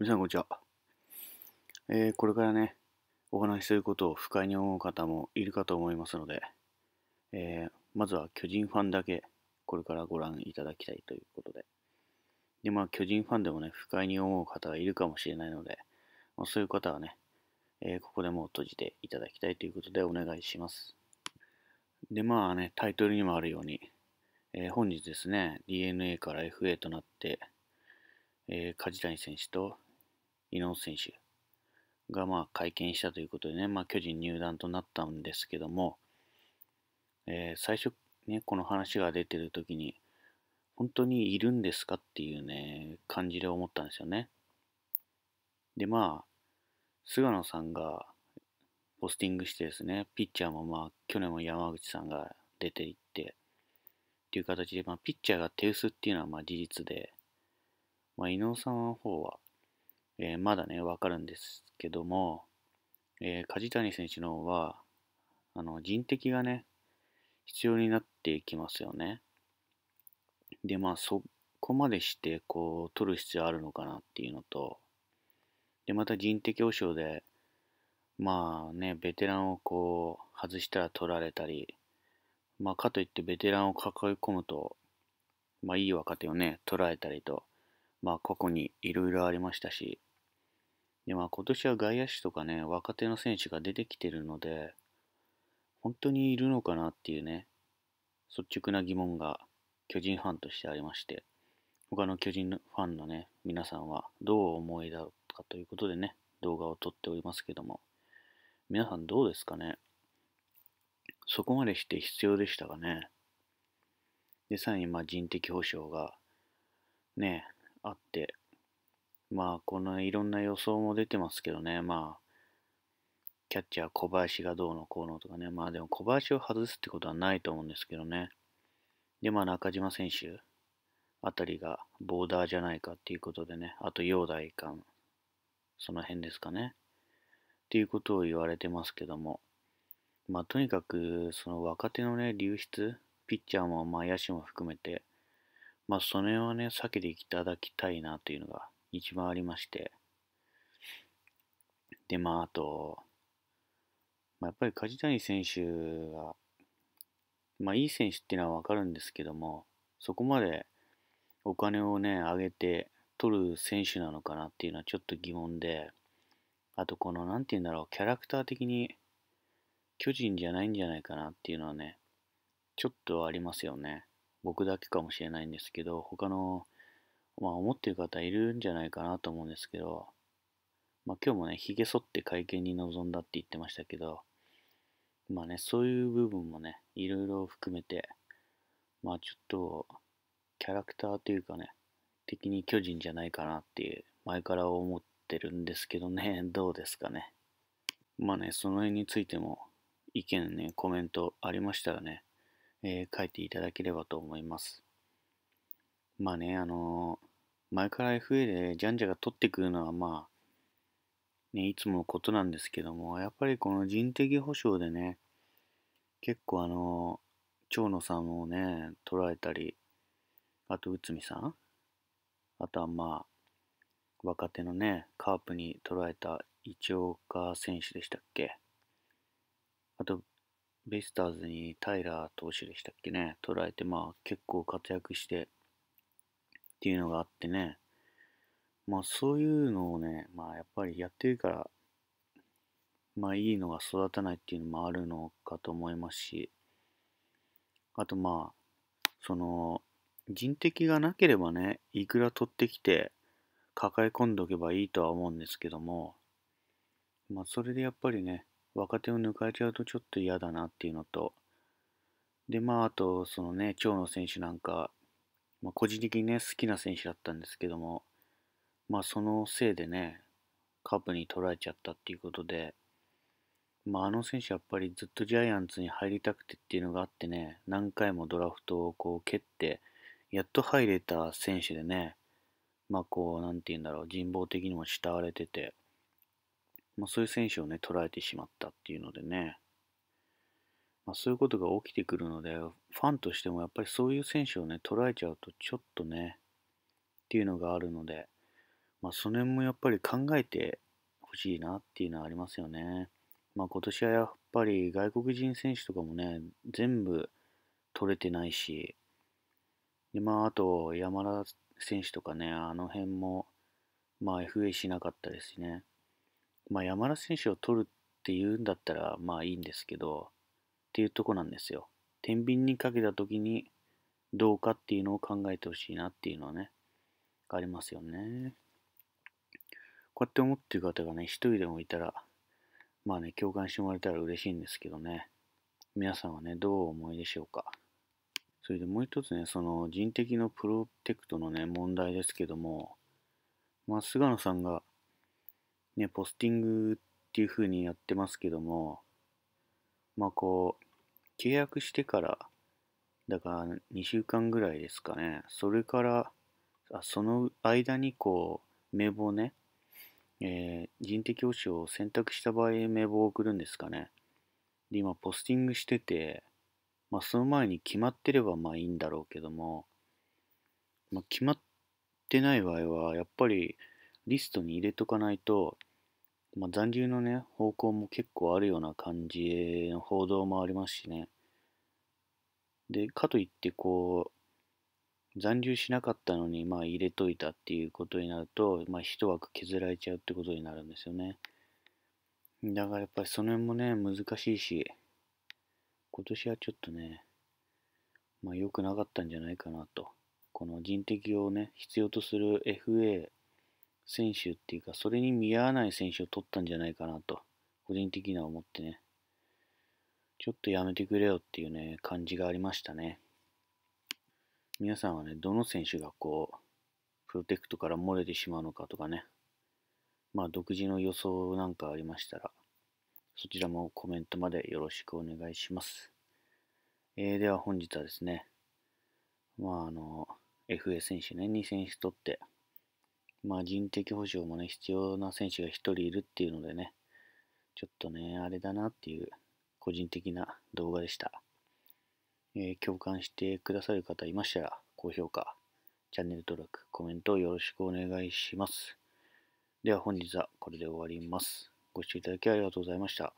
皆さんこんにちは。えー、これからね、お話しすることを不快に思う方もいるかと思いますので、えー、まずは巨人ファンだけ、これからご覧いただきたいということで。で、まあ、巨人ファンでもね、不快に思う方がいるかもしれないので、まあ、そういう方はね、えー、ここでもう閉じていただきたいということでお願いします。で、まあね、タイトルにもあるように、え本日ですね、DNA から FA となって、えー、梶谷選手と井上選手がまあ会見したということでね、まあ、巨人入団となったんですけども、えー、最初、ね、この話が出てる時に、本当にいるんですかっていうね、感じで思ったんですよね。で、まあ、菅野さんがポスティングしてですね、ピッチャーもまあ、去年も山口さんが出ていって、っていう形で、まあ、ピッチャーが手薄っていうのはまあ事実で、まあ、伊能さんの方は、えー、まだね、わかるんですけども、えー、梶谷選手の方は、あの、人的がね、必要になっていきますよね。で、まあ、そこまでして、こう、取る必要あるのかなっていうのと、で、また人的保障で、まあね、ベテランをこう、外したら取られたり、まあ、かといってベテランを抱え込むと、まあ、いい若手をね、取られたりと、まあ、過去にいろいろありましたし、で、まあ今年は外野手とかね、若手の選手が出てきてるので、本当にいるのかなっていうね、率直な疑問が巨人ファンとしてありまして、他の巨人ファンのね、皆さんはどう思いだろうかということでね、動画を撮っておりますけども、皆さんどうですかねそこまでして必要でしたかねで、さらにまあ人的保障がね、あって、まあ、このいろんな予想も出てますけどね、まあ、キャッチャー小林がどうのこうのとかね、まあでも小林を外すってことはないと思うんですけどね。で、まあ中島選手あたりがボーダーじゃないかっていうことでね、あと陽大館、その辺ですかね。っていうことを言われてますけども、まあとにかくその若手のね、流出、ピッチャーもまあ野手も含めて、まあその辺はね、避けていただきたいなというのが一番ありまして。で、まあ、あと、まあ、やっぱり梶谷選手が、まあ、いい選手っていうのはわかるんですけども、そこまでお金をね、上げて取る選手なのかなっていうのはちょっと疑問で、あとこの、なんて言うんだろう、キャラクター的に巨人じゃないんじゃないかなっていうのはね、ちょっとありますよね。僕だけかもしれないんですけど、他のまあ思ってる方いるんじゃないかなと思うんですけど、まあ今日もね、髭剃って会見に臨んだって言ってましたけど、まあね、そういう部分もね、いろいろ含めて、まあちょっと、キャラクターというかね、的に巨人じゃないかなっていう、前から思ってるんですけどね、どうですかね。まあね、その辺についても、意見ね、コメントありましたらね、えー、書いていただければと思います。まあね、あのー前から FA でジャンジャが取ってくるのはまあ、ね、いつものことなんですけども、やっぱりこの人的保障でね、結構あの、長野さんをね、捉えたり、あと内海さん、あとはまあ、若手のね、カープに捉えた一岡選手でしたっけあと、ベイスターズに平良投手でしたっけね、捉えて、まあ結構活躍して、っていうのがあってね、まあそういうのをね、まあやっぱりやってるから、まあいいのが育たないっていうのもあるのかと思いますし、あとまあ、その、人的がなければね、いくら取ってきて抱え込んでおけばいいとは思うんですけども、まあそれでやっぱりね、若手を抜かれちゃうとちょっと嫌だなっていうのと、でまああと、そのね、長野選手なんか、まあ、個人的にね、好きな選手だったんですけども、まあ、そのせいでね、カープに取られちゃったっていうことで、まあ、あの選手やっぱりずっとジャイアンツに入りたくてっていうのがあってね、何回もドラフトをこう蹴って、やっと入れた選手でね、まあこう、なんて言うんだろう、人望的にも慕われてて、まあそういう選手をね、捉えてしまったっていうのでね、まあ、そういうことが起きてくるので、ファンとしてもやっぱりそういう選手をね、捉えちゃうとちょっとね、っていうのがあるので、まあ、その辺もやっぱり考えてほしいなっていうのはありますよね。まあ、今年はやっぱり外国人選手とかもね、全部取れてないし、でまあ、あと山田選手とかね、あの辺も、まあ、FA しなかったですね。まあ、山田選手を取るっていうんだったら、まあいいんですけど、っていうとこなんですよ。天秤にかけた時にどうかっていうのを考えてほしいなっていうのはね、ありますよね。こうやって思ってる方がね、一人でもいたら、まあね、共感してもらえたら嬉しいんですけどね、皆さんはね、どうお思いでしょうか。それでもう一つね、その人的のプロテクトのね、問題ですけども、まあ、菅野さんが、ね、ポスティングっていう風にやってますけども、まあこう、契約してから、だから2週間ぐらいですかね、それから、あその間にこう、名簿をね、えー、人的保障を選択した場合、名簿を送るんですかね。で、今、ポスティングしてて、まあ、その前に決まってればまあいいんだろうけども、まあ、決まってない場合は、やっぱりリストに入れとかないと、まあ、残留のね、方向も結構あるような感じの報道もありますしね。で、かといってこう、残留しなかったのに、まあ入れといたっていうことになると、まあ一枠削られちゃうってことになるんですよね。だからやっぱりその辺もね、難しいし、今年はちょっとね、まあ良くなかったんじゃないかなと。この人的をね、必要とする FA 選手っていうか、それに見合わない選手を取ったんじゃないかなと、個人的には思ってね、ちょっとやめてくれよっていうね、感じがありましたね。皆さんはね、どの選手がこう、プロテクトから漏れてしまうのかとかね、まあ独自の予想なんかありましたら、そちらもコメントまでよろしくお願いします。えー、では本日はですね、まああの、FA 選手ね、2選手取って、まあ人的保障もね、必要な選手が1人いるっていうのでね、ちょっとね、あれだなっていう個人的な動画でした。えー、共感してくださる方いましたら、高評価、チャンネル登録、コメントよろしくお願いします。では本日はこれで終わります。ご視聴いただきありがとうございました。